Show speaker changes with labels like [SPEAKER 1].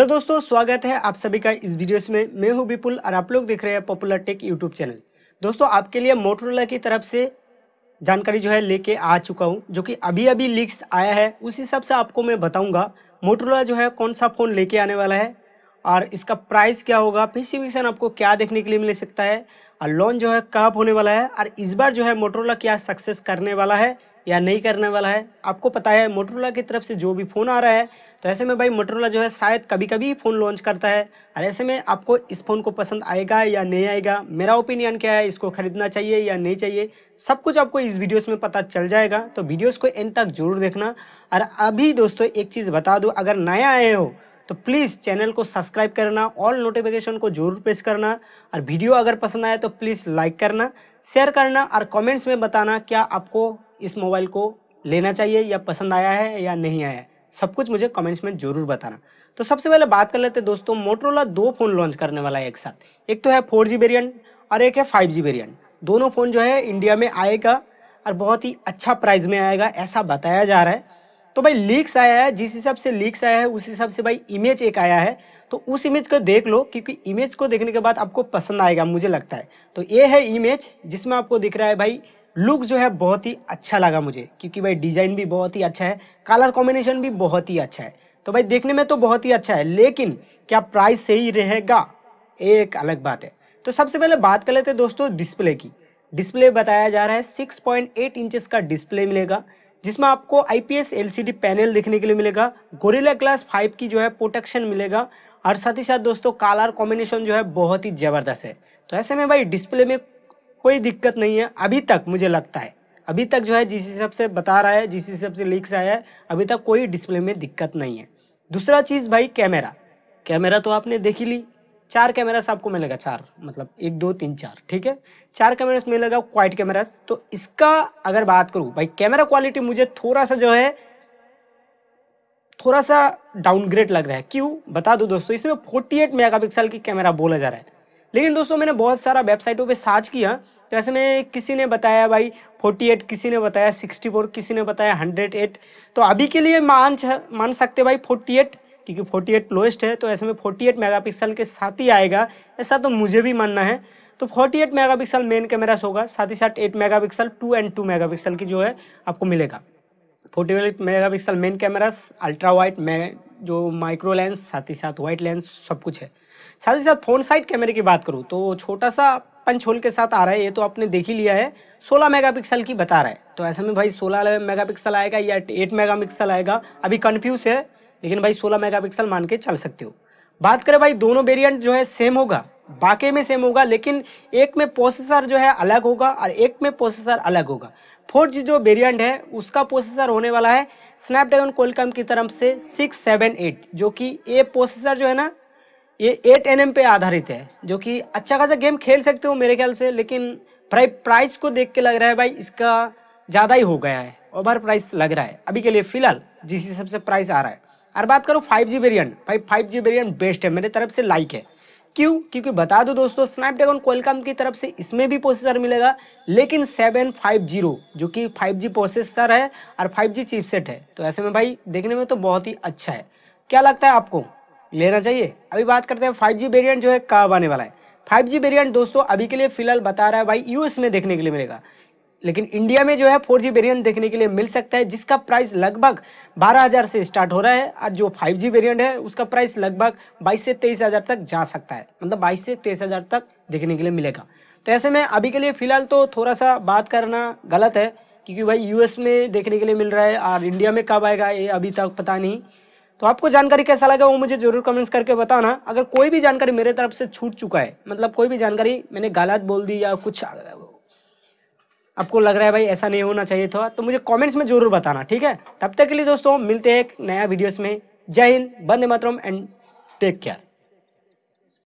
[SPEAKER 1] hello तो दोस्तों स्वागत है आप सभी का इस वीडियोस में मैं हूं विपुल और आप लोग देख रहे हैं पॉपुलर टेक यूट्यूब चैनल दोस्तों आपके लिए मोटरोला की तरफ से जानकारी जो है लेके आ चुका हूं जो कि अभी अभी लीक्स आया है उस हिसाब से आपको मैं बताऊंगा मोटरोला जो है कौन सा फ़ोन लेके आने वाला है और इसका प्राइस क्या होगा फेसिफिकेशन आपको क्या देखने के लिए मिल सकता है और लॉन्च जो है कब होने वाला है और इस बार जो है मोटरोला क्या सक्सेस करने वाला है या नहीं करने वाला है आपको पता है मोटरोला की तरफ से जो भी फ़ोन आ रहा है तो ऐसे में भाई मोटरोला जो है शायद कभी कभी फ़ोन लॉन्च करता है और ऐसे में आपको इस फ़ोन को पसंद आएगा या नहीं आएगा मेरा ओपिनियन क्या है इसको ख़रीदना चाहिए या नहीं चाहिए सब कुछ आपको इस वीडियोस में पता चल जाएगा तो वीडियोस को एंड तक जरूर देखना और अभी दोस्तों एक चीज़ बता दो अगर नया आए हो तो प्लीज़ चैनल को सब्सक्राइब करना ऑल नोटिफिकेशन को जरूर प्रेस करना और वीडियो अगर पसंद आए तो प्लीज़ लाइक करना शेयर करना और कमेंट्स में बताना क्या आपको इस मोबाइल को लेना चाहिए या पसंद आया है या नहीं आया है सब कुछ मुझे कमेंट्स में जरूर बताना तो सबसे पहले बात कर लेते हैं दोस्तों मोटरोला दो फ़ोन लॉन्च करने वाला है एक साथ एक तो है फोर जी वेरियंट और एक है फाइव जी वेरियंट दोनों फ़ोन जो है इंडिया में आएगा और बहुत ही अच्छा प्राइस में आएगा ऐसा बताया जा रहा है तो भाई लीक्स आया है जिस हिसाब से लीक्स आया है उस हिसाब से भाई इमेज एक आया है तो उस इमेज को देख लो क्योंकि इमेज को देखने के बाद आपको पसंद आएगा मुझे लगता है तो ये है इमेज जिसमें आपको दिख रहा है भाई लुक जो है बहुत ही अच्छा लगा मुझे क्योंकि भाई डिज़ाइन भी बहुत ही अच्छा है कलर कॉम्बिनेशन भी बहुत ही अच्छा है तो भाई देखने में तो बहुत ही अच्छा है लेकिन क्या प्राइस सही रहेगा एक अलग बात है तो सबसे पहले बात कर लेते दोस्तों डिस्प्ले की डिस्प्ले बताया जा रहा है 6.8 पॉइंट का डिस्प्ले मिलेगा जिसमें आपको आईपीएस एलसीडी पैनल देखने के लिए मिलेगा गोरिल्ला ग्लास 5 की जो है प्रोटेक्शन मिलेगा और साथ ही साथ दोस्तों कलर कॉम्बिनेशन जो है बहुत ही ज़बरदस्त है तो ऐसे में भाई डिस्प्ले में कोई दिक्कत नहीं है अभी तक मुझे लगता है अभी तक जो है जिस हिसाब से बता रहा है जिस हिसाब से लीक्स आया है अभी तक कोई डिस्प्ले में दिक्कत नहीं है दूसरा चीज़ भाई कैमरा कैमरा तो आपने देखी ली चार कैमरास आपको मिलेगा चार मतलब एक दो तीन चार ठीक है चार कैमरास मिलेगा क्वाइट कैमरास तो इसका अगर बात करूँ भाई कैमरा क्वालिटी मुझे थोड़ा सा जो है थोड़ा सा डाउनग्रेड लग रहा है क्यों बता दो दोस्तों इसमें 48 मेगापिक्सल की कैमरा बोला जा रहा है लेकिन दोस्तों मैंने बहुत सारा वेबसाइटों पे सर्च किया तो ऐसे में किसी ने बताया भाई 48 किसी ने बताया 64 किसी ने बताया 108 तो अभी के लिए मान मान सकते भाई 48 क्योंकि 48 लोएस्ट है तो ऐसे में 48 मेगापिक्सल के साथ ही आएगा ऐसा तो मुझे भी मानना है तो 48 मेगापिक्सल मेन कैमरा से होगा साथ ही साथ eight mega pixel and two mega की जो है आपको मिलेगा forty mega pixel main cameras ultra wide जो माइक्रो लेंस साथ ही साथ वाइट लेंस सब कुछ है साथ ही साथ फोन साइड कैमरे की बात करूँ तो छोटा सा पंच होल के साथ आ रहा है ये तो आपने देख ही लिया है 16 मेगापिक्सल की बता रहा है तो ऐसे में भाई 16 मेगापिक्सल आएगा या 8 मेगापिक्सल आएगा अभी कन्फ्यूज़ है लेकिन भाई 16 मेगापिक्सल मान के चल सकते हो बात करें भाई दोनों वेरिएंट जो है सेम होगा बाकी में सेम होगा लेकिन एक में प्रोसेसर जो है अलग होगा और एक में प्रोसेसर अलग होगा फोर्थ जो वेरियंट है उसका प्रोसेसर होने वाला है स्नैपड्रैगन कोलकम की तरफ से सिक्स सेवन एट जो कि ए प्रोसेसर जो है ना ये एट एन पे आधारित है जो कि अच्छा खासा गेम खेल सकते हो मेरे ख्याल से लेकिन प्राइस को देख के लग रहा है भाई इसका ज़्यादा ही हो गया है ओवर प्राइस लग रहा है अभी के लिए फ़िलहाल जिस हिसाब से प्राइस आ रहा है और बात करो फाइव जी वेरियंट भाई फाइव जी वेरियंट बेस्ट है मेरे तरफ से लाइक है क्यों क्योंकि बता दो दोस्तों स्नैपड्रैगन कोलकाम की तरफ से इसमें भी प्रोसेसर मिलेगा लेकिन सेवन फाइव जीरो जो कि फाइव जी प्रोसेसर है और फाइव जी चिपसेट है तो ऐसे में भाई देखने में तो बहुत ही अच्छा है क्या लगता है आपको लेना चाहिए अभी बात करते हैं फाइव जी वेरियंट जो है कब आने वाला है फाइव जी वेरियंट दोस्तों अभी के लिए फिलहाल बता रहा है भाई यूएस में देखने के लिए मिलेगा लेकिन इंडिया में जो है फोर जी वेरियंट देखने के लिए मिल सकता है जिसका प्राइस लगभग बारह हज़ार से स्टार्ट हो रहा है और जो फाइव जी वेरियंट है उसका प्राइस लगभग बाईस से तेईस हज़ार तक जा सकता है मतलब बाईस से तेईस हज़ार तक देखने के लिए मिलेगा तो ऐसे में अभी के लिए फ़िलहाल तो थोड़ा सा बात करना गलत है क्योंकि भाई यूएस में देखने के लिए मिल रहा है और इंडिया में कब आएगा ये अभी तक पता नहीं तो आपको जानकारी कैसा लगा वो मुझे जरूर कमेंट्स करके बताना अगर कोई भी जानकारी मेरे तरफ से छूट चुका है मतलब कोई भी जानकारी मैंने गलत बोल दी या कुछ आपको लग रहा है भाई ऐसा नहीं होना चाहिए था तो मुझे कमेंट्स में जरूर बताना ठीक है तब तक के लिए दोस्तों मिलते हैं एक नया वीडियोस में जय हिंद बंदे मातरम एंड टेक केयर